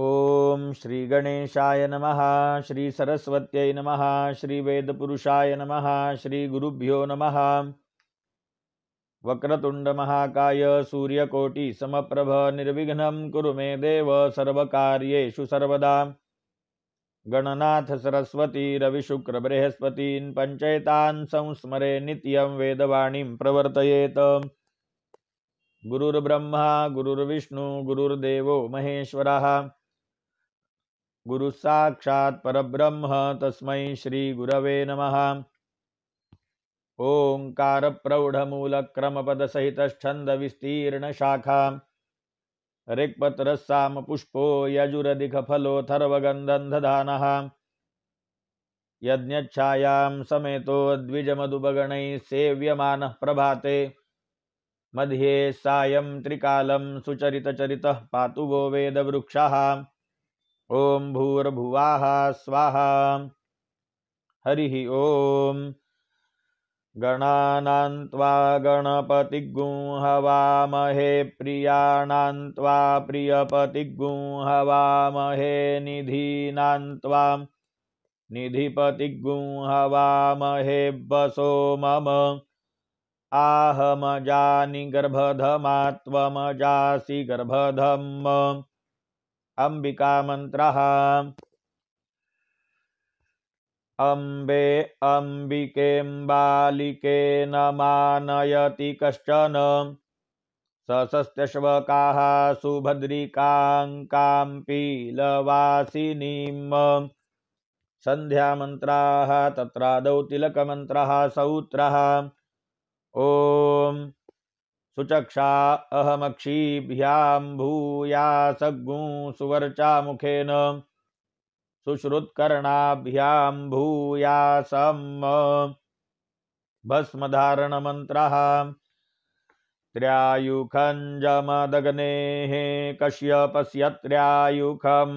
नम श्री नमः नम नमः श्रीवेदपुरुषाय नमः श्रीगुरुभ्यो नमः वक्रतुण्डमहाकाय सूर्यकोटिसमप्रभ निर्विघ्नं कुरु मे देव सर्वकार्येषु सर्वदा गणनाथ सरस्वती रविशुक्रबृहस्पतीन् पञ्चैतान् संस्मरे नित्यं वेदवाणीं प्रवर्तयेत् गुरुर्ब्रह्मा गुरुर्विष्णु गुरुर्देवो महेश्वरः गुरु साक्षात परब्रह्म तस्मै श्री गुरवे नमः ओंकार प्रौढ़मूलक्रमपदसहितच्छन्द विस्तीर्णशाखा पुष्पो यजुरदिखफलोऽथर्वगन्धन्धधानः यज्ञच्छायां समेतो द्विजमधुभगणैः सेव्यमानः प्रभाते मध्ये सायं त्रिकालं सुचरितचरितः पातु वो वेदवृक्षः ओम भूर्भुवा स्वाहा हरि ओम गणानान्त्वा गणपतिगुंहवामहे प्रियाणान्त्वा प्रियपतिगुंहवामहे निधीनान्त्वा निधिपतिगुंहवामहे वसो मम आहमजानि गर्भधमात्वमजासि गर्भधम् अंबिका मंत्र अम्बे अम्बिकेम्बालिके न मानयति कश्चन सशस्त्यश्वकाः सुभद्रिका कां पीलवासिनीं सन्ध्यामन्त्राः तत्रादौ तिलकमन्त्रः सौत्रः ॐ सुचक्षा अहमक्षीभ्यां भूया सग्गू सुवर्चा मुखेन सुश्रुत्कर्णाभ्यां भूयासम् भस्मधारणमन्त्रः त्र्यायुखञ्जमदग्नेः कश्यपस्य त्र्यायुखम्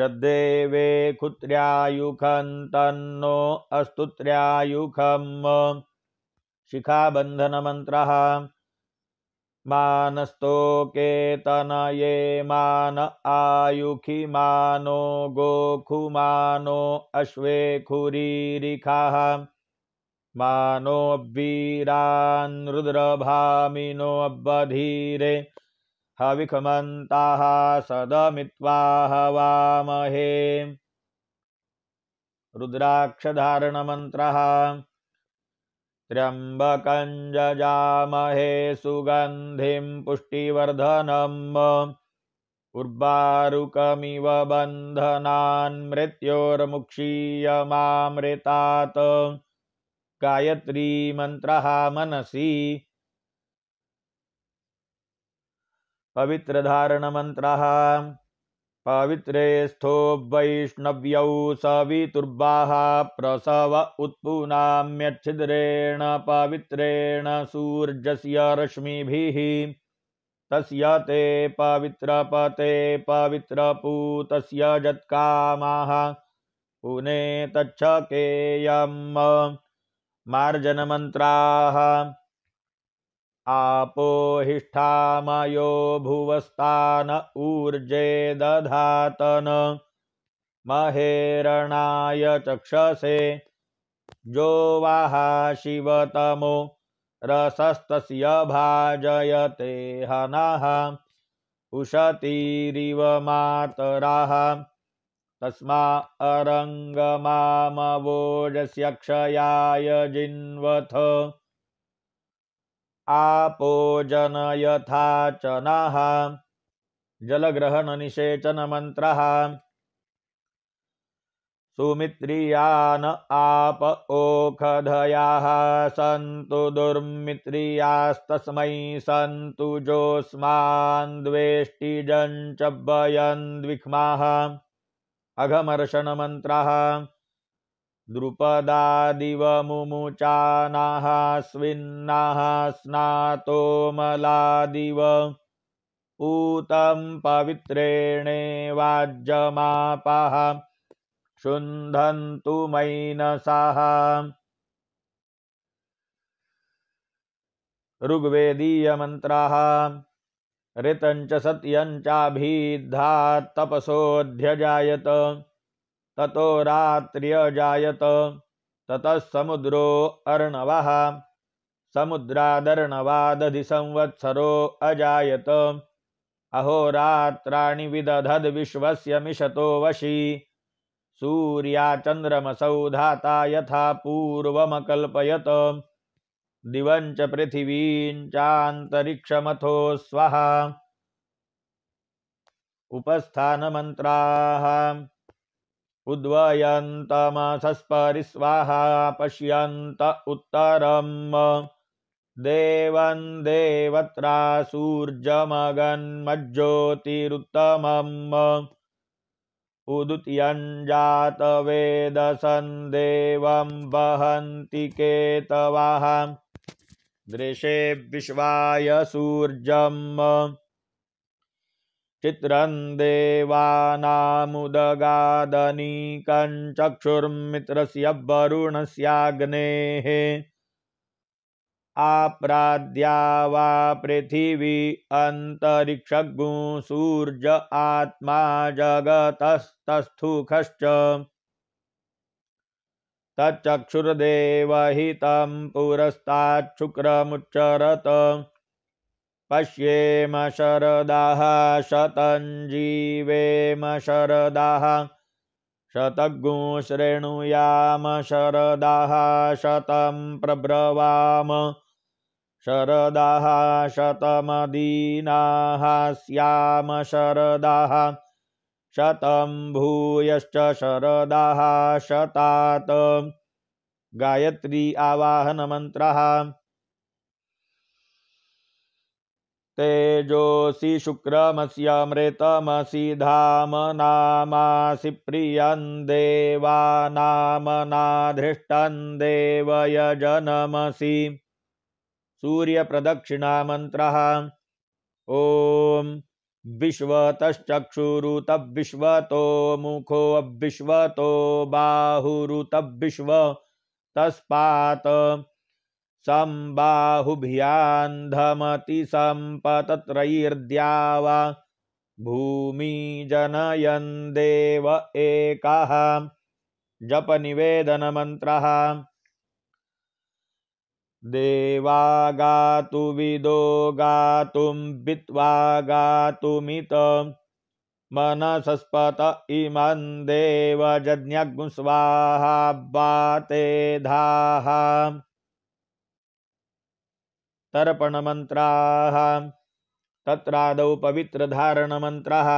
जद्देवे खुत्र्यायुखं तन्नो अस्तु त्र्यायुखम् शिखाबन्धनमन्त्रः मानस्तोके तनये मान आयुखि मानो गोखुमानो अश्वे खुरीरिखाः मानो वीरान्रुद्रभामिनोऽबधीरे हविखमन्ताः सदमित्वाहवामहे रुद्राक्षधारणमन्त्रः त्र्यंबक जजामहे सुगंधिं पुष्टिवर्धनम् उर्वारुकमिव गायत्री मंत्र गायत्रीमन्त्रः मनसि पवित्रधारणमन्त्रः पवित्रे स्थो वैष्णव्यौ सवितुर्वाः प्रसव उत्पूनाम्यच्छिद्रेण पवित्रेण सूर्यस्य रश्मिभिः तस्य ते पवित्रपते पवित्रपूतस्य जत्कामाः पुने तच्छकेयम् मार्जनमन्त्राः आपोहिष्ठामयो भुवस्तान ऊर्जे दधातन महेरणाय चक्षसे जो वाः शिवतमो रसस्तस्य भाजयते हनः उशतीरिव मातराः तस्मा अरङ्गमामवोजस्य क्षयाय जिन्वथ आपोजन यथा च नः जलग्रहणनिषेचनमन्त्रः सुमित्रियान आप ओखधया सन्तु दुर्मित्रियास्तस्मै सन्तु जोऽस्मान्द्वेष्टिजञ्च वयन्द्विक्माः अघमर्षणमन्त्रः द्रुपदादिव मुमुचा नास्विन्नाः स्नातोमलादिव मलादिव पूतं मैनसाः ऋग्वेदीयमन्त्राः ऋतञ्च सत्यञ्चाभिद्धात्तपसोऽध्यजायत ततो रात्र्यजायत ततः समुद्रो अर्णवः समुद्रादर्णवादधिसंवत्सरो अजायत अहोरात्राणि विदधद् विश्वस्य मिशतो वशी सूर्याचन्द्रमसौ धाता यथा पूर्वमकल्पयत दिवं च पृथिवीञ्चान्तरिक्षमथो स्वः उपस्थानमन्त्राः उद्वयन्तमसस्परि स्वाहा पश्यन्त देवत्रा सूर्यमगन्मज्ज्योतिरुत्तमम् देवत्रासूर्यमगन्मज्ज्योतिरुत्तमम् जातवेदसन् यञ्जातवेदसन्देवं वहन्ति दृशे विश्वाय सूर्यम् चित्रं देवानामुदगादनीकञ्चक्षुर्मित्रस्य वरुणस्याग्नेः आप्राद्या वा पृथिवी अन्तरिक्षगु सूर्य आत्मा जगतस्तस्थुखश्च तच्चक्षुर्देवहितं पुरस्ताच्छुक्रमुच्चरत पश्येम शरदाः शतं जीवेम शरदाः शतघुश्रेणुयाम शरदाः शतं प्रब्रवाम शरदाः शतमदीनाः स्याम शरदाः शतं भूयश्च शरदाः शतात् गायत्री आवाहनमन्त्रः तेजोसी शुक्रमस्यामृतमसि धाम नामासि प्रियं देवानामनाधृष्टं देवयजनमसि सूर्यप्रदक्षिणामन्त्रः ॐ विश्वतश्चक्षुरुतविश्वतो मुखोऽविश्वतो बाहुरुतविश्व तस्पात् सम्बाहुभियान्धमति सम्पतत्रयीर्द्यावा भूमि जनयन् देव एकः जपनिवेदनमन्त्रः देवा गातु विदो गातुं वित्वा गातुमित मनसस्पत इमं देवजज्ञग् स्वाहा वाते धाः तर्पणमन्त्राः तत्रादौ पवित्रधारणमन्त्रः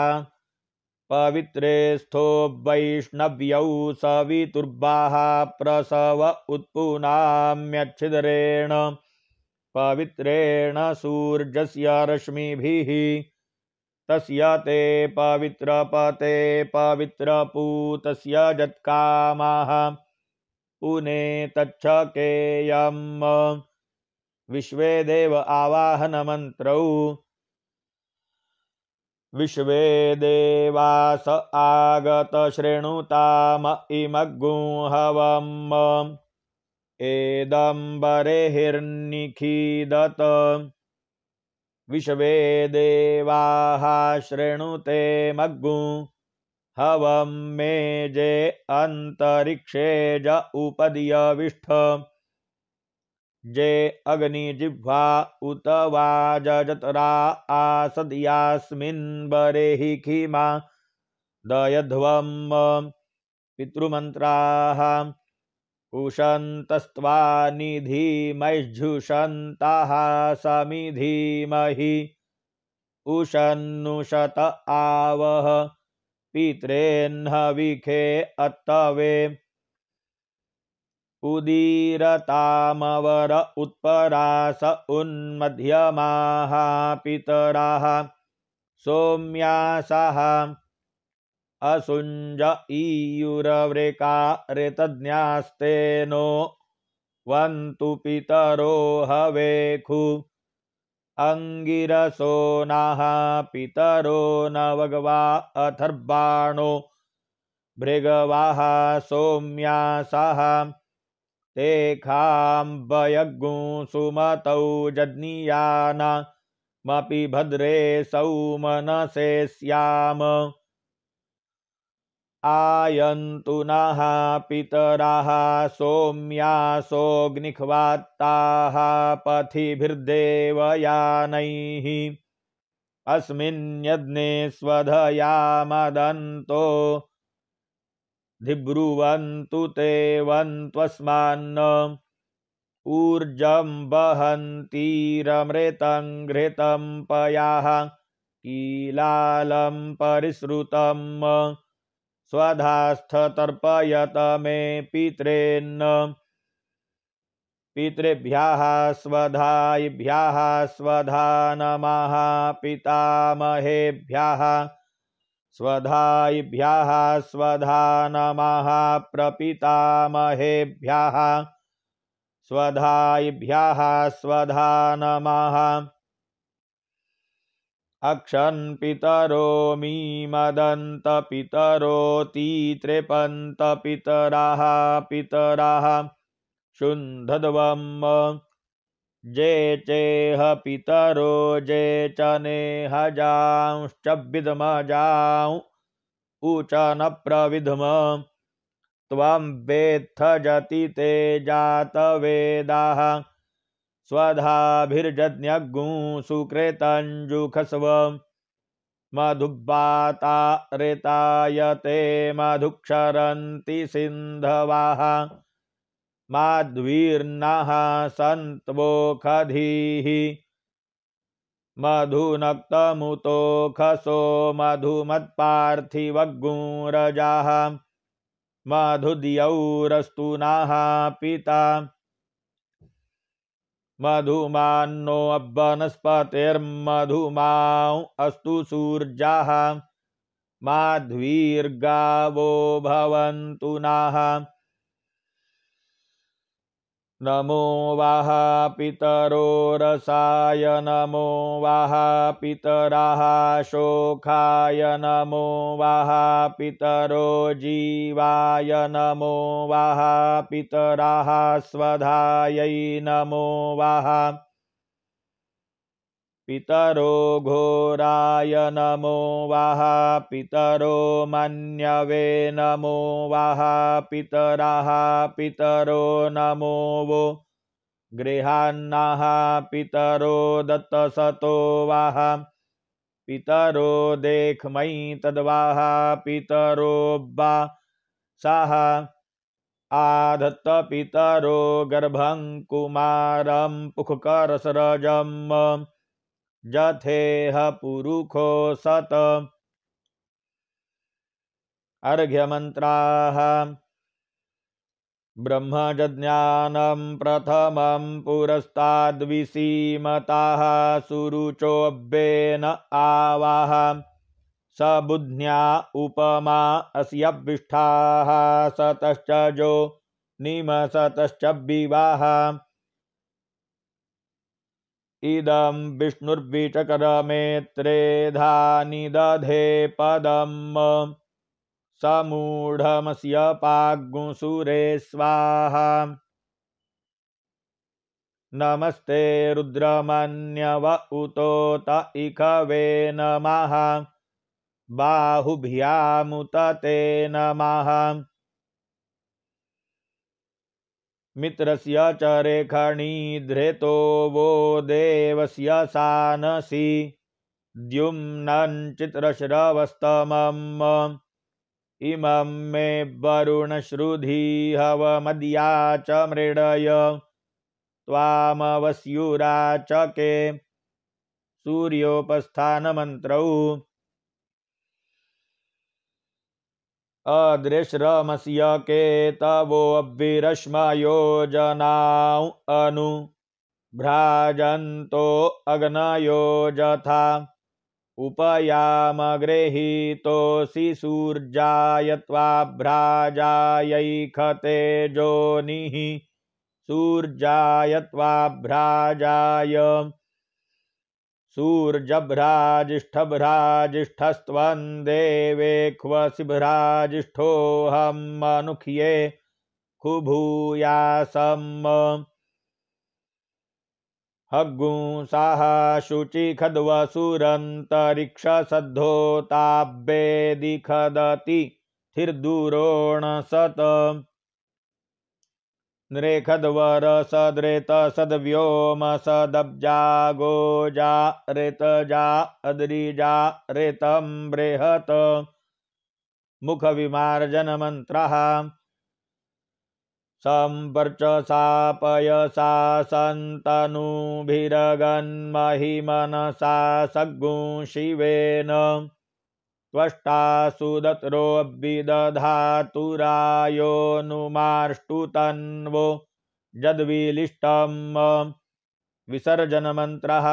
पवित्रे स्थो वैष्णव्यौ सवितुर्वाः प्रसव उत्पूनाम्यच्छिदरेण पवित्रेण सूर्यस्य रश्मिभिः तस्य ते पवित्रपते पवित्रपूतस्य जत्कामाः पुने तच्छकेयम् विश्वे देव आवाहनमन्त्रौ विश्वे देवास आगतशृणुताम इमग्गुहवम् एदम्बरे हिर्निखीदत विश्वे देवाः शृणुते मग्गु हवं मे जे अन्तरिक्षे ज उपदियविष्ठ जे अग्निजिह्वा उत वा जजतरा आसदयास्मिन् बरेहि खिमा दयध्वं पितृमन्त्राः उशन्तस्त्वा निधीमैझ्युषन्ताः समिधीमहि उषन्नुषत आवह पित्रेह्नविखे अत्तवे उदीरतामवर उत्परास उन्मध्यमाः पितराः सौम्यासः असुञ्ज ईयुरवृका ऋतज्ञास्ते नो वन्तु पितरो हवेखु अङ्गिरसो नः पितरो न वगवा अथर्बाणो भृगवाः सौम्यासः सुमतौ ज॒ज्ञियानामपि भद्रे सौम॒नसे स्याम आयन्तु नः पितराः सो॒म्यासोऽग्निह्वात्ताः पथिभिर्देवयानैः अस्मिन् स्वधया मदन्तो धिब्रुवन्तु ते वन्त्वस्मान्न ऊर्जं वहन्तीरमृतं घृतं पयाः कीलालं परिसृतं स्वधास्थतर्पयत मे पित्रेन्न पितृभ्यः स्वधायिभ्यः स्वधा नमः पितामहेभ्यः स्वधायिभ्यः स्वधा नमः प्रपितामहेभ्यः स्वधायिभ्यः स्वधा नमः अक्षन्पितरोमी मदन्तपितरोति तृपन्तपितराः पितराः शुन्धद्वम्ब जे चेह पितरो जे चने नेह जांश्च विदम जाऊ ऊच न प्रविधम त्वं वेत्थ जति ते जात वेदाः स्वधाभिर्जज्ञगुं सुकृतञ्जुखस्व मधुबाता रेतायते मधुक्षरन्ति सिन्धवाः माध्वीर्नः सन्त्वोखधीः मधुनक्तमुतो खसो मधुमत्पार्थिवगुरजाः मधुद्यौरस्तु पिता मधुमान्नो वनस्पतिर्मधुमा अस्तु सूर्याः माध्वीर्गावो भवन्तु नाः नमो वाः पितरो रसाय नमो वाः पितराः शोखाय नमो वाः पितरो जीवाय नमो वाः पितराः स्वधायै नमो वाः पितरो घोराय नमो वाह पितरो मन्यवे नमो वाह पितरः पितरो नमो वो गृहान्नः पितरो दत्तसतो वाह पितरो देखमयि तद्वाह पितरो बा सः आधत्तपितरो गर्भं कुमारं पुखकरसरजम् जथेह पुरुखो सत अर्घ्यमन्त्राः ब्रह्मजज्ञानं प्रथमं पुरस्ताद्विसीमताः सुरुचोऽब्येन आवाह सबुध्न्या उपमा अस्यभिष्ठाः सतश्च जो निमसतश्च विवाह दं विष्णुर्विचकदमेत्रेधा निदधे पदम् समूढमस्य पाग्सुरे स्वाहा नमस्ते रुद्रमन्यव त इखवे नमः बाहुभ्यामुत ते नमः मित्रस्य रेखणी धृतो वो देवस्य सानसि द्युम्नञ्चित्रश्रवस्तमम् इमं मे हव मदिया च मृडय तामस्यूरा च के सूर्योपस्थानमन्त्रौ अदृश्रमस्य के तवोऽभिरश्मयोजनाउ अनु भ्राजन्तो अग्नयो यथा उपयामगृहीतोऽसि सूर्जायत्वाभ्राजायैखते जोनिः सूर्जायत्वाभ्राजाय सूर्यभ्राजिष्ठभ्राजिष्ठस्त्वं देवे क्वसिभ्राजिष्ठोऽहं मनुख्ये खुभूयासम् हग्गु साः शुचिखद्वसुरन्तरिक्षसद्धोताब्येदि खदति थिर्दुरोणसत नृखद्वर सदृत सद्व्योम सदब्जागोजा ऋतजा अद्रिजा ऋतम बृहत ऋतं बृहत् मुखविमार्जनमन्त्रः सम्पर्चसापयसा सन्तनुभिरगन्महिमनसा सगु शिवेन त्वष्टासुदत्रोऽभिदधातुरायोनुमार्ष्टुतन्वो जद्विलिष्टम् विसर्जनमन्त्रः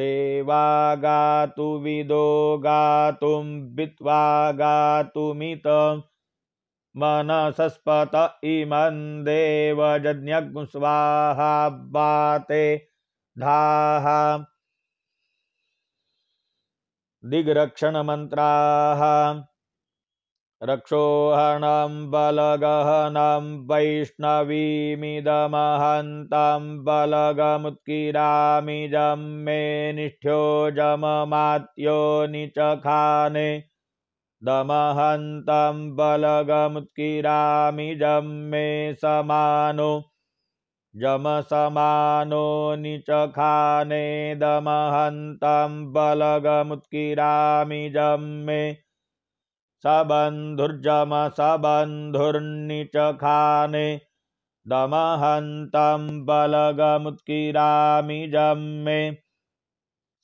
देवा गातु विदो गातुं वित्वा गातुमित मनसस्पत इमं देवजज्ञस्वाहा वाते धाः मंत्रा रक्षोहणं बलगहनं वैष्णवीमिदमहन्तं बलगमुत्किरामि जं मे निष्ठ्यो जममात्योनि च खाने दमहन्तं बलगमुत्किरामि जं मे समानो यमसमानो निचखानेदमहन्तं बलगमुत्किरामि जं मे सबन्धुर्जमसबन्धुर्निचखाने दमहन्तं बलगमुत्किरामि जं मे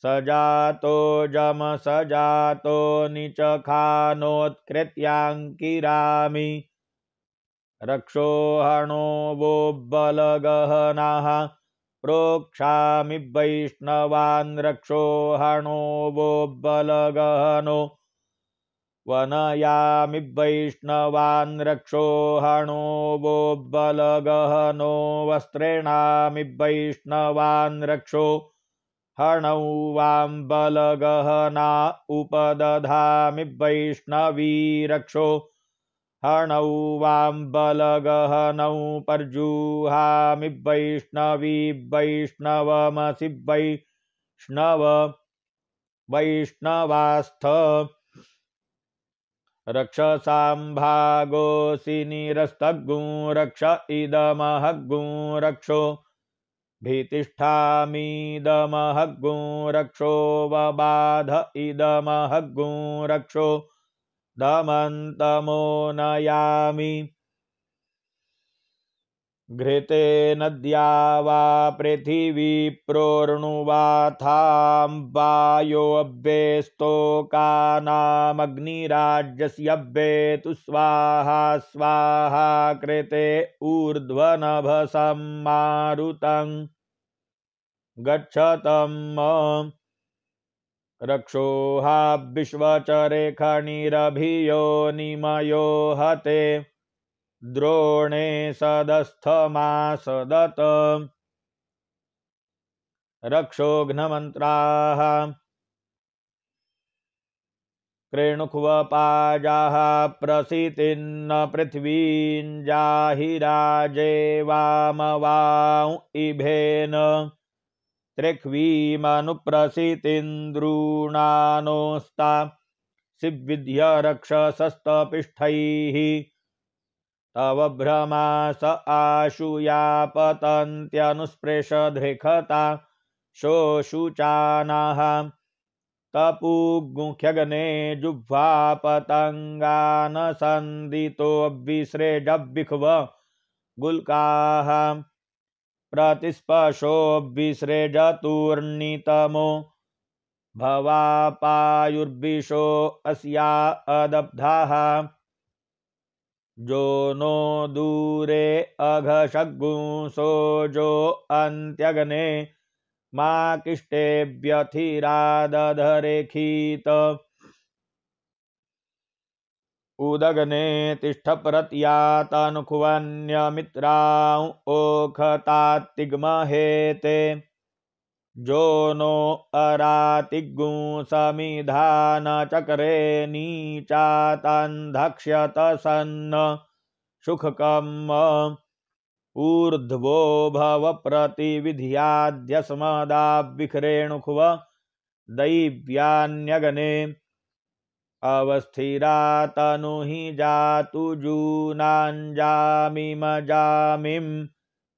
सजातो जम सजातो निचखानोत्कृत्याङ्किरामि रक्षो हणो रक्षोहणो वोब्बलगहनः प्रोक्षामि वैष्णवान् रक्षोहणो वोब्बलगहनो वनयामि वैष्णवान् रक्षोहणो वोब्बलगहनो वस्त्रेणामि वैष्णवान् रक्षो हणौ वां बलगहना उपदधामि वैष्णवी रक्षो हणौ वाम्बलगहनौ पर्जुहामिवैष्णवीवैष्णवमसि वैष्णव वैष्णवास्थ रक्षसाम्भागोऽसि निरस्तग्गुं रक्ष इदमहग्गुं रक्षो भीतिष्ठामीदमहग्गुं रक्षो वबाध इदमहग्गुं रक्षो दमन्तमो नयामि घृते नद्या वा॑पृथि॒वी प्रोणुवाथाम् वायो॒भे स्तोकानाम॒ग्निराजस्यभे तु॒ स्वाहा स्वाहा कृते ऊर्ध्वनभसं मारुतं गच्छतम् रक्षोहाब्विश्वचरेखणिरभियो निमयो हते द्रोणे सदस्थमासदत रक्षोघ्नमन्त्राः क्रेणुक्वपाजाः प्रसितिन्न पृथिवीञ्जाहि राजे वामवाँ इभेन त्रिक्वीमनुप्रसितिन्द्रूणानोऽस्ता सिद्य रक्षसस्तपिष्ठैः तव भ्रमा स आशुयापतन्त्यनुस्पृशधृखता शोशुचानाः तपूगुह्यगने जुह्वापतङ्गानसन्दितोऽभिसृजभिख्व गुल्काः प्रतिस्पशो प्रतिस्पाशोऽभिसृजतूर्णितमो भवापायुर्विशो अस्या अदब्धाः जो नो दूरे अघशगुंसो जो अन्त्यग्ने मा व्यथिरादधरेखीत उदगने तिष्ठप्रत्यातनुखुवन्यमित्राओखतात्तिग्महेते जो नो अरातिगु चक्रे नीचातन्धक्ष्यत सन्न सुखकम् ऊर्ध्वो भवप्रतिविध्याद्यस्मदाभिख्रेणुखुव दैव्यान्यगने अवस्थिरा तनु ही जातु जूनाञ्जामिमजामिं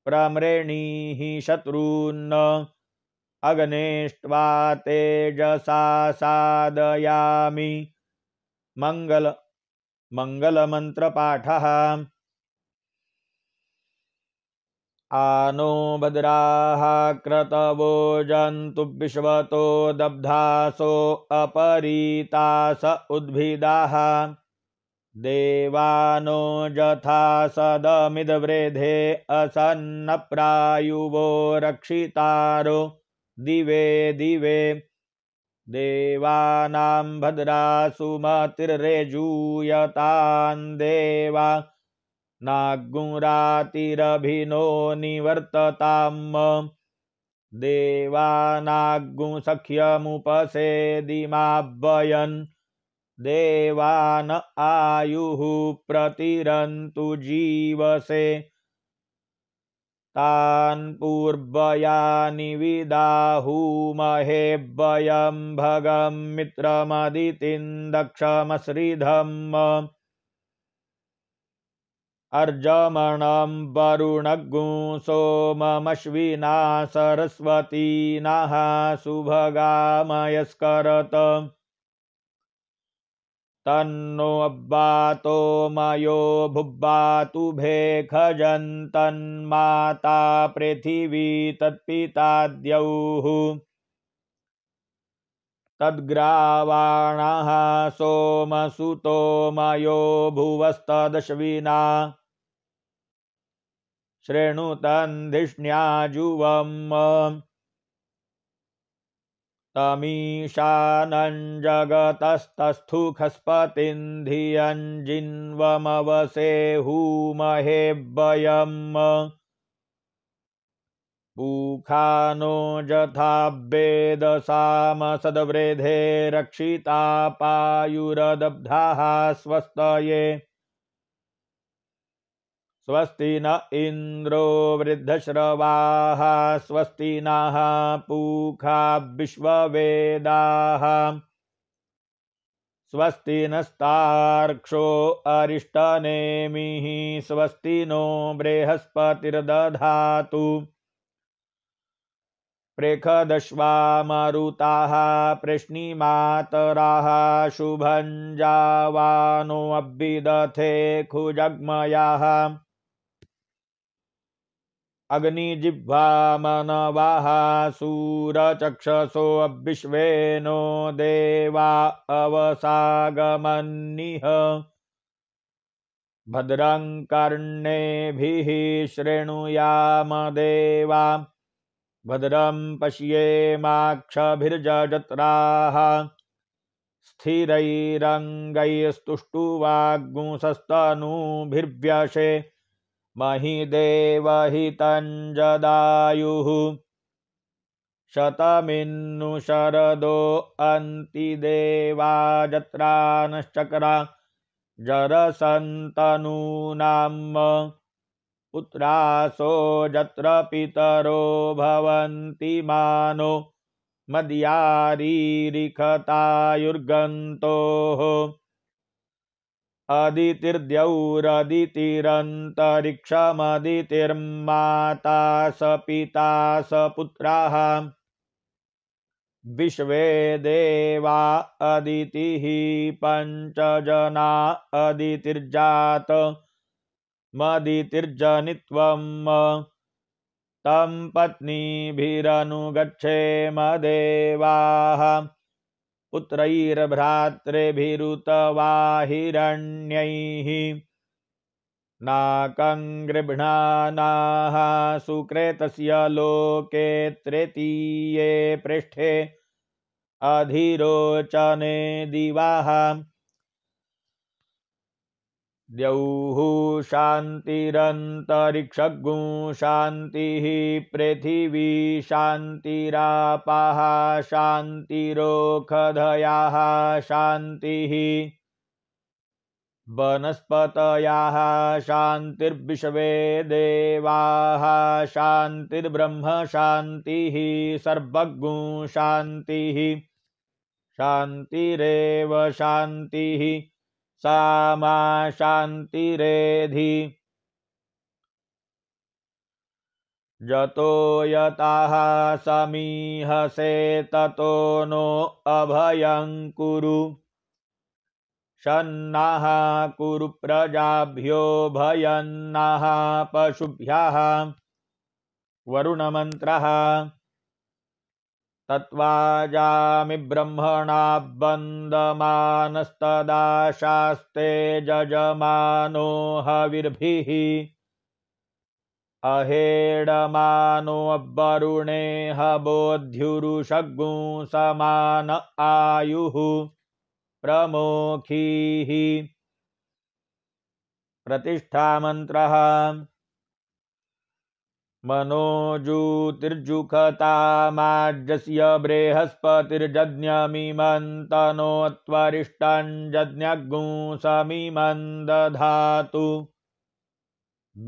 प्रमृणीहि शत्रून् अग्नेष्ट्वा तेजसा सादयामि मङ्गल मङ्गलमन्त्रपाठः आ नो भद्राः क्रतवो जन्तु विश्वतो दब्धासो अपरीतास उद्भिदाः देवानो यथा सदमिदवृधे असन्नप्रायुवो रक्षितारो दिवे दिवे देवानां भ॒द्रा देवा नाग्गुरातिरभिनो निवर्तताम् देवानाग्गुसख्यमुपसेदिमाभ्वयन् देवान आयुः प्रतिरन्तु जीवसे तान् पूर्वयानि विदाहुमहेभ्वयं भगं मित्रमदितिं दक्षमश्रिधम् अर्जमणं वरु॑णग् सोममश्विना सरस्वती नः मयो तन्नोब्बातोमयो भे खजन्तन्माता पृथिवी तत्पिताद्यौः तद्ग्रावाणः सोमसुतो मयो भुवस्तदश्विना शृणुतन्धिष्ण्याजुवम् तमीशानञ्जगतस्तस्थुखस्पतिं धियञ्जिन्वमवसेहूमहेब्बयम् पूखानो यथा रक्षिता रक्षितापायुरदब्धाः स्वस्तये स्वस्ति न इन्द्रो वृद्धश्रवाः स्वस्ति नः पूखा विश्ववेदाः स्वस्ति नस्तार्क्षो अरिष्टनेमिः स्वस्ति नो बृहस्पतिर्दधातु प्रेखदश्वा मरुताः प्रश्निमातराः शुभञ्जावानोऽभ्युदथे खुजग्मयाः अग्निजिह्वामनवाः सूरचक्षसोऽविश्वे नो देवा अवसागमन्निह भद्रं कर्णेभिः शृणुयाम देवा भद्रं पश्येमाक्षभिर्जजत्राः स्थिरैरङ्गैस्तुष्टुवाग्मुसस्तनूभिर्व्यशे महि देवहितञ्जदायुः शतमिन्नु शरदो अन्तिदेवा जत्रानश्चक्रा जरसन्तनूनाम् पुत्रासो जत्र पितरो भवन्ति मानो नो आदितिर्द्यौरदितिरन्तरिक्षमदितिर्माता स पिता स पुत्राः विश्वे देवा अदितिः पञ्चजना अदितिर्जात मदितिर्जनित्वम् तं पत्नीभिरनुगच्छेमदेवाः पुत्रैर्भ्रातृभिरुत वा हिरण्यैः नाकङ्गृभ्णानाः सुक्रेतस्य लोके तृतीये पृष्ठे अधिरोचने दिवाहा द्यौः शान्तिरन्तरिक्षगुं शान्तिः पृथिवी शान्तिरापाः शान्तिरोखधयाः शान्तिः वनस्पतयाः शान्तिर्विश्वे देवाः शान्तिर्ब्रह्म शान्तिः सर्वगुं शान्तिः शान्तिरेव शान्तिः सा शान्तिरेधि जतो यताः समीहसे ततो नो अभयं कुरु शन्नः कुरु प्रजाभ्यो भयन्नः पशुभ्यः वरुणमन्त्रः तत्वाजामि ब्रह्मणा बन्दमानस्तदा शास्ते जजमानो हविर्भिः अहेडमानोऽवरुणे हबोध्युरुषग्गु समान आयुः प्रमोखीः प्रतिष्ठामन्त्रः मनोजूतिर्जुखतामाजस्य बृहस्पतिर्जज्ञमिमन्तनोऽत्वरिष्टाञ्जज्ञगुंसमिमन् दधातु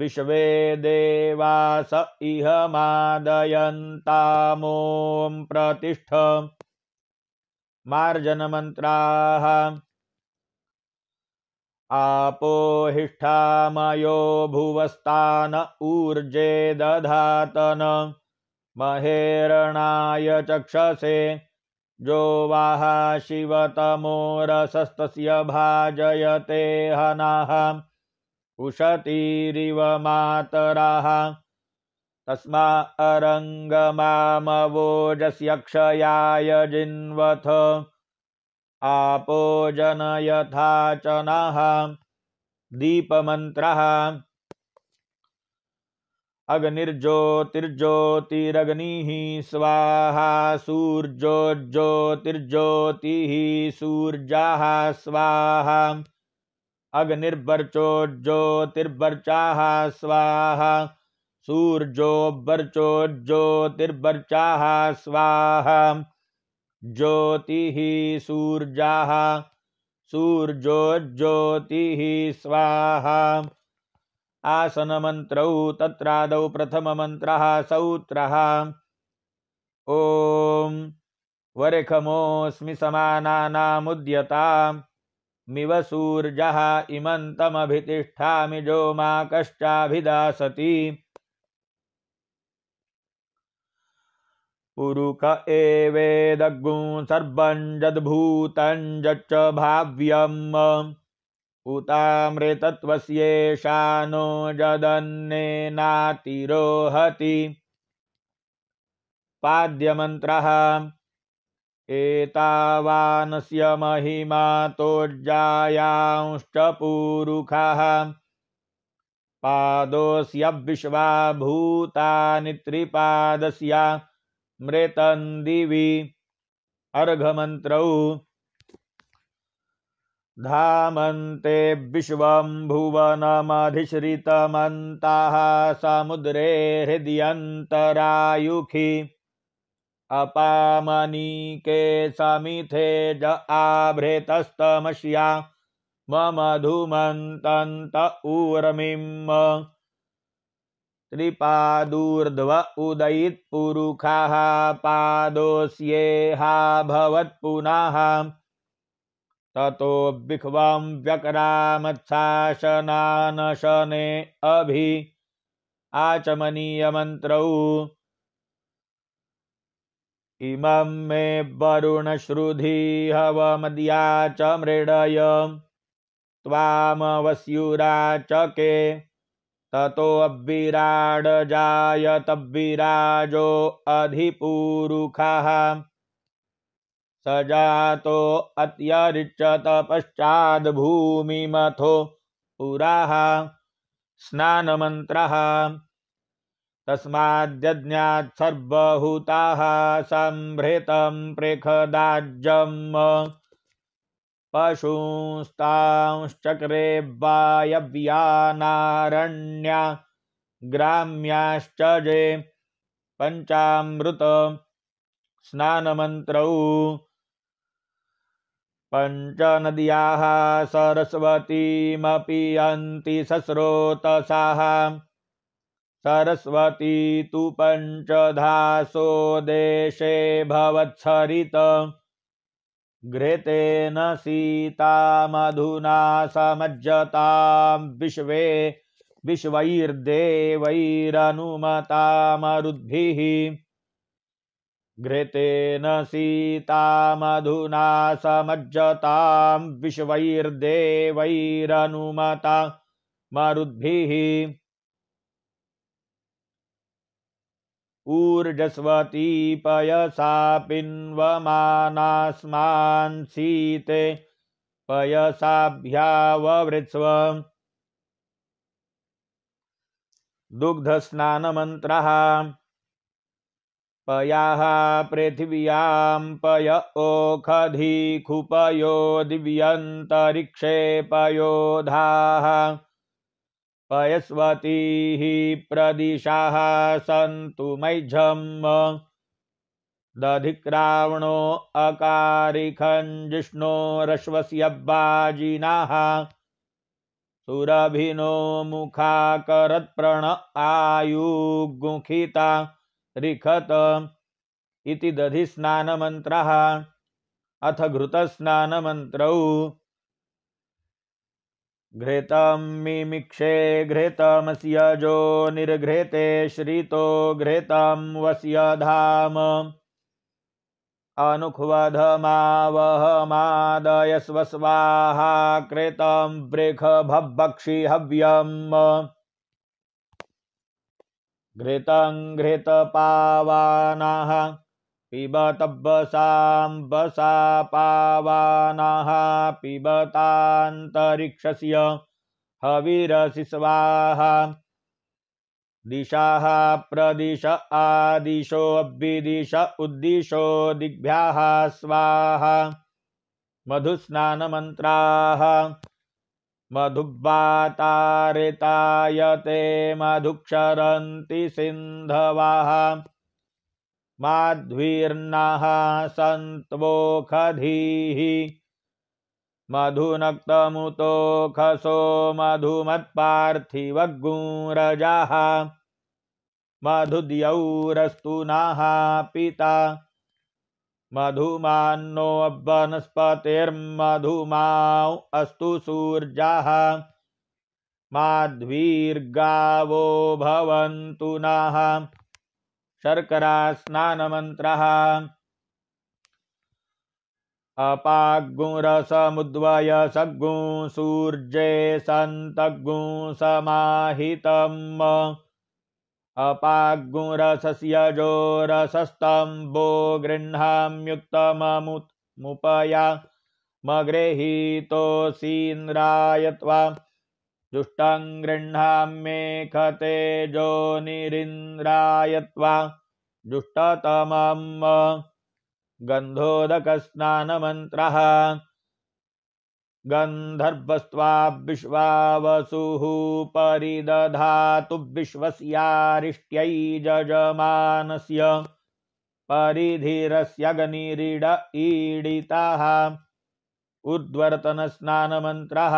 विश्वे देवास इह मादयन्तामों प्रतिष्ठ मार्जनमन्त्राः आपोहिष्ठामयो भुवस्तान ऊर्जे दधातन महेरणाय चक्षसे जो वाः शिवतमोरसस्तस्य भाजयते हनाः उशतीरिव मातराः तस्मा अरङ्गमामवोजस्य क्षयाय जिन्वथ आपोजन जन यथा च नः दीपमन्त्रः अग्निर्ज्योतिर्ज्योतिरग्निः स्वाहा सूर्योज्योतिर्ज्योतिः सूर्याः स्वाहा अग्निर्वर्चो स्वाहा सूर्योर्वर्चो स्वाहा ज्योतिः सूर्याः सूर्योज्योतिः स्वाहा तत्राद प्रथम मंत्र सौत्र ॐ वरखमोस्मी समानानामुद्यतां मिव सूर्य इमन्तमभितिष्ठामि जो मा कश्चाभिदासति उरुक एवेदगुं सर्वं भाव्यम् उतामृतत्वस्येषा नो यदन्नेनातिरोहति पाद्यमन्त्रः एतावानस्य महिमा तोर्जायांश्च पूरुखः पादोऽस्य विश्वा भूतानि मृतं दिवि अर्घमन्त्रौ धामन्ते विश्वं भुवनमधिश्रितमन्ताः समुद्रे हृद्यन्तरायुखि अपामनीके समिथे ज मम धूमन्तन्त ऊर्मिम् त्रिपादूर्ध्व उदयित् पुरुखाः पादोऽस्येहा ततो बिह्वां व्यकरामत्साशनानशने अभि आचमनीयमन्त्रौ इमं मे वरुणश्रुधि हवमद्या च मृडय त्वामवस्युरा च के ततो ततोऽब्विराड् जायतब्विराजो अधिपूरुखः स जातो अत्यरिचत पश्चाद्भूमिमथो पुराः स्नानमन्त्रः तस्माद्यज्ञात् सर्वभूताः सम्भृतं प्रेखदाज्यम् पशूंस्तांश्चक्रे वायव्यानारण्या ग्राम्याश्च जे पञ्चामृत स्नानमन्त्रौ पञ्चनद्याः सरस्वतीमपि यन्ति सस्रोतसाः सरस्वती तु पञ्चधासो देशे भवत्सरित घृतेन सीतामधुना समज्जतां विश्वे विश्वैर्देवैरनुमतामरुद्भिः घृतेन सीतामधुना समज्जतां विश्वैर्देवैरनुमता मरुद्भिः ऊर्जस्वती पयसा पिन्वमानास्मान् सीते दुग्धस्नानमन्त्रः पयाः पृथिव्यां पय ओखधीखुपयो दिव्यन्तरिक्षे पयो पयस्वतीः प्रदिशाः सन्तु दधिक्रावणो अकारिखञ्जिष्णो रश्वस्य रस्वस्यब्बाजिनाः सुरभिनो मुखाकरत्प्रण आयुगुखिता रिखत इति दधिस्नानमन्त्रः अथ घृतस्नानमन्त्रौ घृतं मिमिक्षे घृतमस्यजो निर्घृते श्रितो घृतम वस्य धाम वृख भक्षि हव्यम वृखभक्षिहव्यम् घृतं घृतपावानाः पिबत बसाम्बसा पावानाः पिबतान्तरिक्षस्य हविरसि स्वाहा दिशाः प्रदिश आदिशोऽदिश उद्दिशो दिग्भ्याः स्वाहा मधुस्नानमन्त्राः मधुवातारितायते मधुक्षरन्ति सिन्धवाः सन्तोखधी मधुनक्त मुखसो मधुमत्पार्थिवगुरजाः मधुद्यौरस्तु नीता पिता मधुमान्नो वनस्पतिर्मधुमाौ अस्तु सूर्याः माध्वीर्गावो भवन्तु नः शर्करा स्नानमन्त्रः अपाग्गुरसमुद्वय सग्गु सूर्ये सन्तग्गु समाहितम् अपाग्गुरसस्यजोरसस्तम्बो गृह्णाम्युक्तममुपया मगृहीतोऽसीन्द्राय त्वा जुष्टं गृह्णाम्येखते जोनिरिन्द्राय त्वा जुष्टतमं गन्धोदकस्नानमन्त्रः गन्धर्वस्त्वा विश्वावसुः परिदधातु विश्वस्यारिष्ट्यै जजमानस्य परिधिरस्य गनिरीड ईडिताः उद्वर्तनस्नानमन्त्रः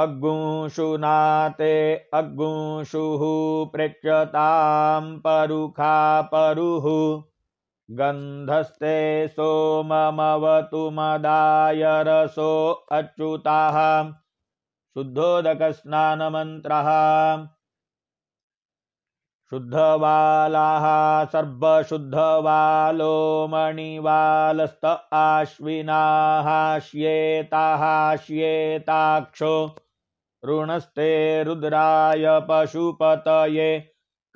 अग्ूंशु ना ते अग्ुंषुः पृच्छतां परुखा परुः गन्धस्ते सोममवतु मदाय रसो अच्युताः शुद्धोदकस्नानमन्त्रः शुद्धवालाः सर्वशुद्धवालो मणिवालस्त श्येताक्षो ऋणस्ते रुद्राय पशुपतये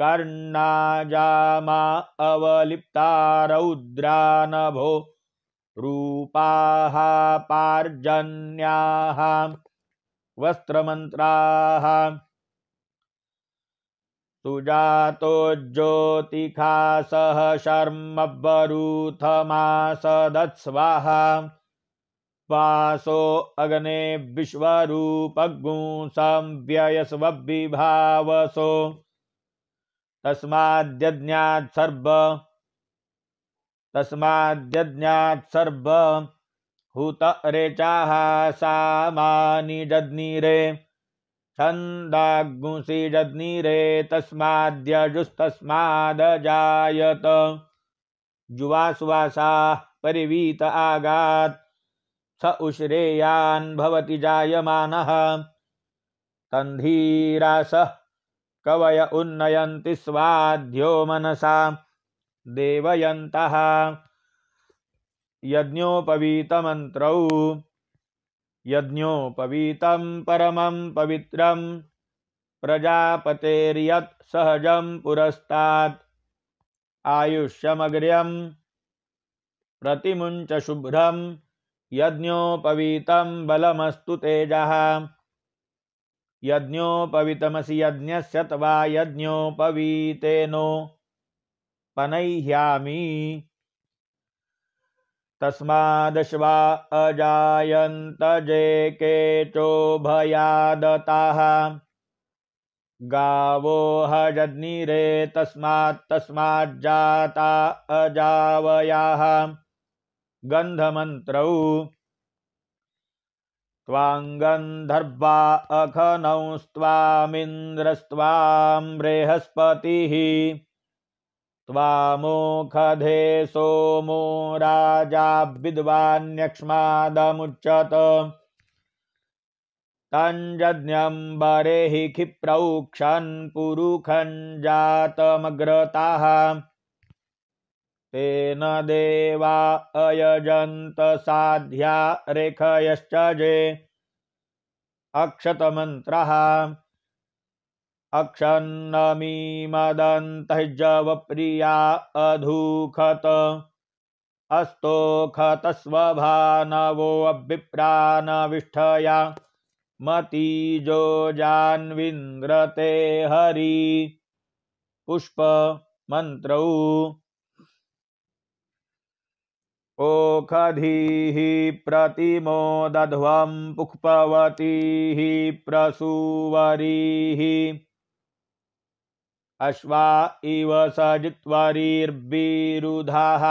कर्णाजामा अवलिप्ता रौद्रानभो रूपाः पार्जन्याः वस्त्रमन्त्राः सुजातो ज्योतिखासः सदत्स्वाहा सो अग्ने विश्वरूपगुंसंव्ययस्वभिभावसो तस्माद्यज्ञात् सर्व तस्माद्यज्ञात् सर्व हुत रेचाः सामानि जज्ञीरे छन्दाग्ंसि तस्माद्यजुस्तस्मादजायत परिवीत आगात् स उश्रेयान् भवति जायमानः तन्धीरासः कवय उन्नयन्ति स्वाध्यो मनसा देवयन्तः यज्ञोपवीतमन्त्रौ यज्ञोपवीतं परमं पवित्रं प्रजापतेर्यत् सहजं पुरस्तात् आयुष्यमग्र्यं प्रतिमुञ्च शुभ्रम् यज्ञोपवीतं बलमस्तु तेजः यज्ञोपवितमसि यज्ञस्यत्वा यज्ञोपवीते नो पनैह्यामि तस्मादश्वा अजायन्तजे केचोभयादता तस्मात् रेतस्मात्तस्माज्जाता अजावयाः गन्धमन्त्रौ त्वां गन्धर्वाऽखनौ स्त्वामिन्द्रस्त्वां बृहस्पतिः त्वामोखधे सोमो राजा विद्वान्यक्ष्मादमुच्यत तञ्जज्ञम्बरेहि पुरुखञ्जातमग्रताः तेन देवा अयजन्त साध्या रेखयश्च जे अक्षतमन्त्रः अक्षन्नमीमदन्तजवप्रिया अधूखत अस्तोखतस्वभानवोऽभिप्रानविष्ठया मतीजो जान्विन्द्रते हरि पुष्पमन्त्रौ ओखधी प्रतिमो दध्वं पुखपवती प्रसुवरी अश्वा इव सजित्वरीर्विरुधाः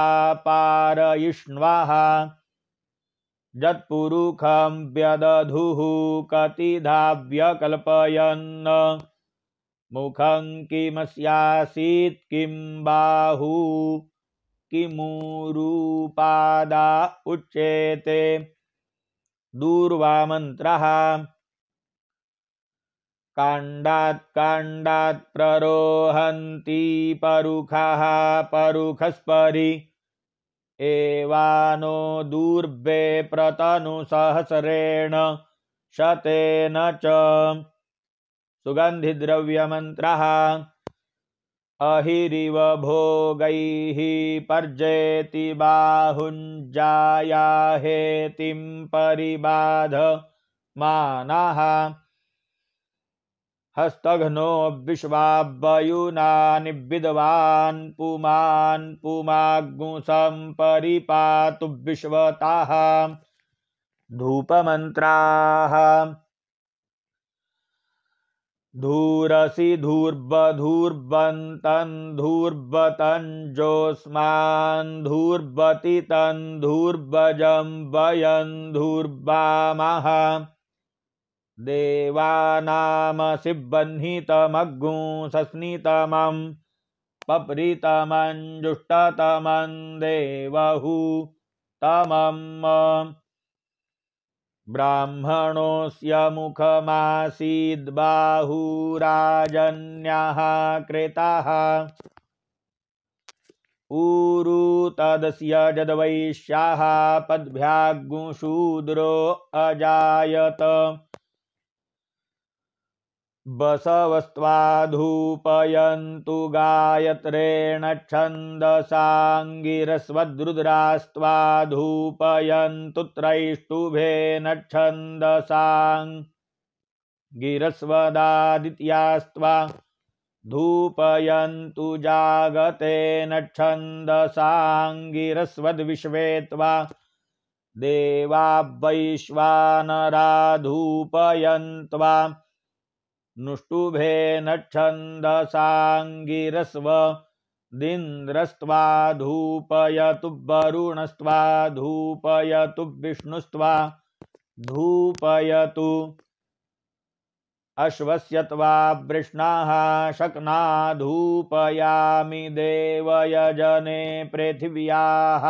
पारयिष्ण्वाः जत्पुरुखं व्यदधुः कतिधाव्यकल्पयन् मुखं किमस्यासीत् किं बाहु किमुरूपादा उच्येते दूर्वामन्त्रः परुखः परुखस्परि एवानो दूर्भे प्रतनुसहस्रेण शतेन च सुगन्धिद्रव्यमन्त्रः अहिरिव भोगैः पर्जेति बाहुञ्जायाहेतिं परिबाध मानः हस्तघ्नो विश्वाब्बयुनानि विद्वान् पुमान् पुमाग्मुसं परिपातु विश्वताः धूपमन्त्राः धूरसी धूर्बधूर्बन्तन् धूर्बतञ्जोऽस्मान् धूर्बति तन् धूर्बजं वयन् धूर्वामः देवानामसि बह्नितमग्गुं सस्नितमं पप्रितमञ्जुष्टतमं देवहु तमम् ब्राह्मणोऽस्य मुखमासीद्बाहुराजन्यः कृताः ऊरु तदस्य जदवैश्याः पद्भ्याग्गुशूद्रो अजायत बसवस्त्वाधूपयन्तु गायत्रेण छन्दसाङ्गिरस्वद्रुद्रास्त्वाधूपयन्तु त्रैष्टुभेन धूपयन्तु गिरस्वदादित्यास्त्वा धूपयन्तु जागते छन्दसाङ्गिरस्वद्विश्वे त्वा देवा वैश्वानराधूपयन्त्वा नुष्टुभेन दिन्द्रस्त्वा धूपयतु वरुणस्त्वा धूपयतु विष्णुस्त्वा धूपयतु अश्वस्यत्वा वृष्णाः शक्ना धूपयामि देवयजने पृथिव्याः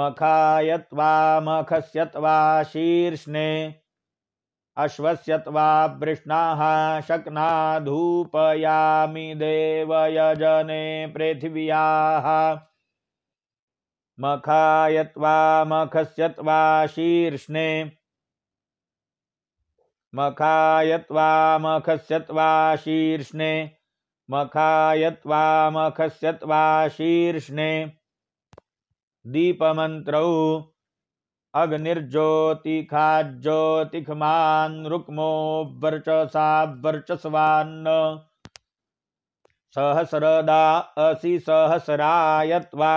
मखायत्वा मखस्यत्वा शीर्ष्णे अश्वस्यत्वा वृष्णाः शक्ना धूपयामि देवयजने पृथिव्याः मखायत्वा मखस्यत्वा शीर्ष्णे मखायत्वा मखस्यत्वा शीर्ष्णे मखायत्वा मखस्यत्वा शीर्ष्णे दीपमन्त्रौ अग्निर्ज्योतिखाज्योतिखमान् वर्चसा वर्चस्वान् सहस्रदा असि सहस्रायत्वा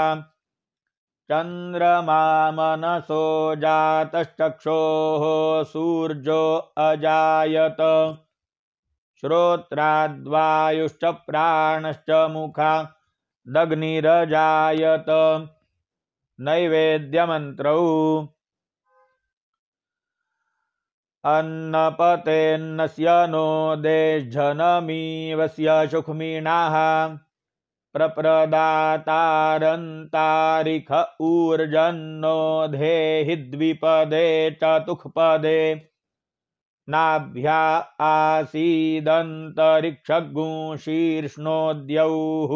चन्द्रमामनसो जातश्चक्षोः सूर्यो अजायत श्रोत्राद्वायुश्च प्राणश्च मुखा दग्निरजायत नैवेद्यमन्त्रौ अन्नपतेऽन्नस्य नो देज्झनमिवस्य सुक्मिणाः प्रप्रदातारन्तारिख ऊर्जन्नो धेहि हिद्विपदे चतुःपदे नाभ्या आसीदन्तरिक्षगुशीर्ष्णोद्यौः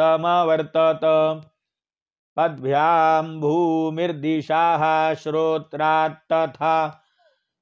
समवर्तत समवर्तत भूमिर्दिशाः श्रोत्रात्तथा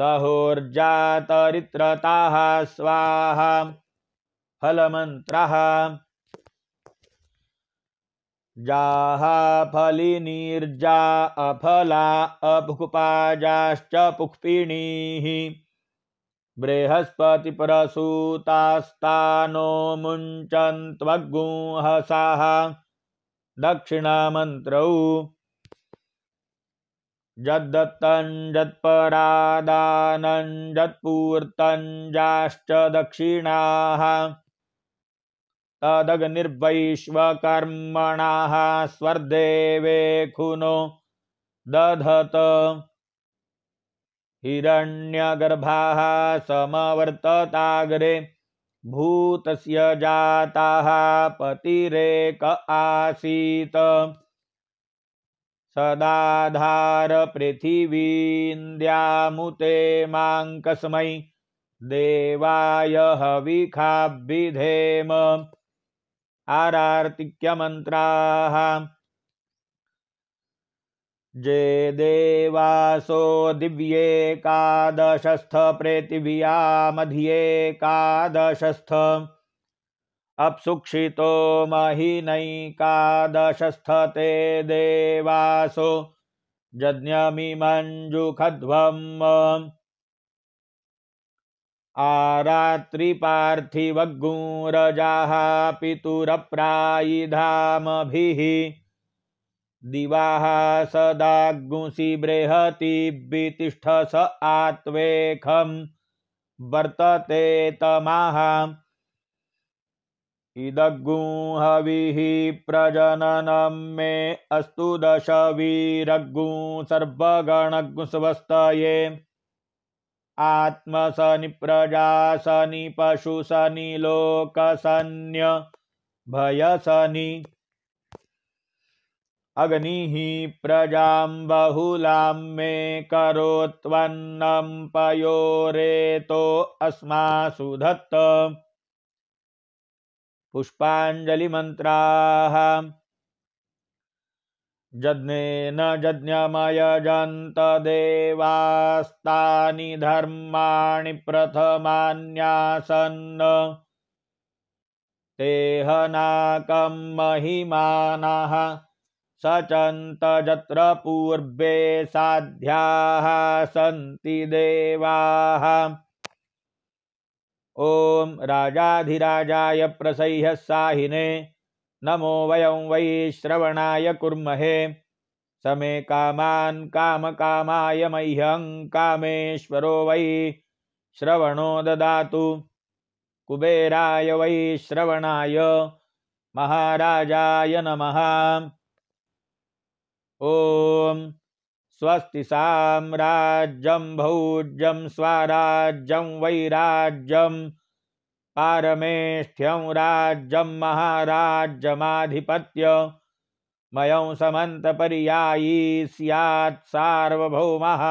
सहोर्जातरित्रताः स्वाहा फलमन्त्रः जाः फलिनीर्जा अफला अभुक्पाजाश्च पुष्पिणीः बृहस्पतिप्रसूतास्ता नो मुञ्चन्त्वग्गुहसाः दक्षिणामन्त्रौ यद्दत्तञ्जत्परादानञ्जत्पूर्तञ्जाश्च दक्षिणाः तदग्निर्वैश्वकर्मणाः स्वर्देवे खुनो दधत हिरण्यगर्भाः समवर्तताग्रे भूतस्य जाताः पतिरेक आसीत् सदाधारपृथिवीन्द्यामुते मां कस्मै देवाय हविखाभिधेम आरार्तिक्यमन्त्राः जे देवासो दिव्येकादशस्थ पृथिव्यामध्येकादशस्थ अप्सुक्षितो महिनैकादशस्थते देवासो जज्ञमिमञ्जुखध्वम् आरात्रिपार्थिवग्गुरजाः पितुरप्रायिधामभिः दिवाः सदाग्गुंसि बृहतिभितिष्ठ स आत्वेखं वर्तते तमाः इदग्गुहविः प्रजननम मे अस्तु दशवीरग्गुं सर्वगणग्स्वस्तये आत्मसनि पशु पशुसनि लोकसन्य भयसनि अग्निः प्रजां बहुलां मे करोत्वन्नं पयोरेतो अस्मासु धत्त पुष्पाञ्जलिमन्त्राः यज्ञेन जज्ञमयजन्तदेवास्तानि धर्माणि प्रथमान्यासन् तेहनाकं महिमानः सचन्त यत्र पूर्वे साध्याः सन्ति देवाः ॐ राजाधिराजाय प्रसह्य साहिने नमो वयं वै श्रवणाय कुर्महे समे काम कामकामाय मह्यं कामेश्वरो वै श्रवणो ददातु कुबेराय वै श्रवणाय महाराजाय नमः ॐ स्वस्ति साम्राज्यम भौज्यम स्वराज्यम वैराज्यम पारमेष्ठ्यम राज्यम महाराज्यमाधिपत्य मयं समन्तपर्यायी स्यात् सार्वभौमः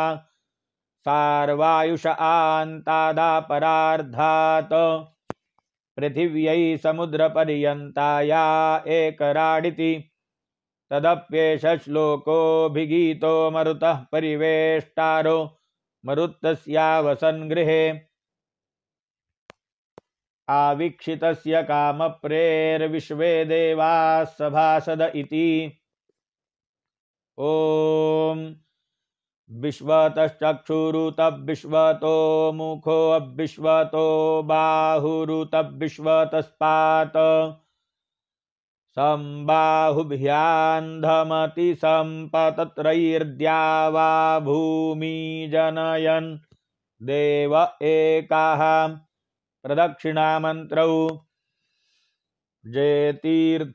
सार्वायुष आन्तादापरार्धात् पृथिव्यै समुद्रपर्यन्ताया एकराडिति तदप्येश श्लोको श्लोकोऽभिगीतो मरुतः परिवेष्टारो मरुतस्यावसन मरुत्तस्यावसङ्गृहे आवीक्षितस्य कामप्रेर्विश्वे देवाः सभासद इति ॐ विश्वतश्चक्षुरुतविश्वतो मुखोऽविश्वतो बाहुरुतविश्वतस्पात् सम्बाहुभ्यान्धमति सम्पतत्रैर्द्या वा भूमि जनयन् देव एकाः प्रदक्षिणामन्त्रौ जे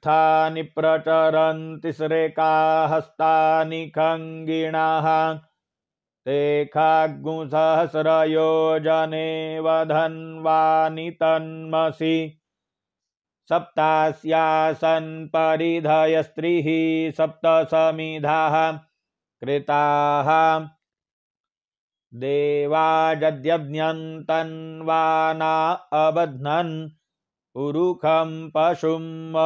प्रचरन्ति हस्तानि खङ्गिणाः ते खाग्मुसहस्रयोजने वधन्वानि तन्मसि सप्तास्यासन् परिधय स्त्रीः सप्तसमिधाः कृताः देवाजद्यज्ञन्तन्वाना अबध्नन् उरुखं पशुम्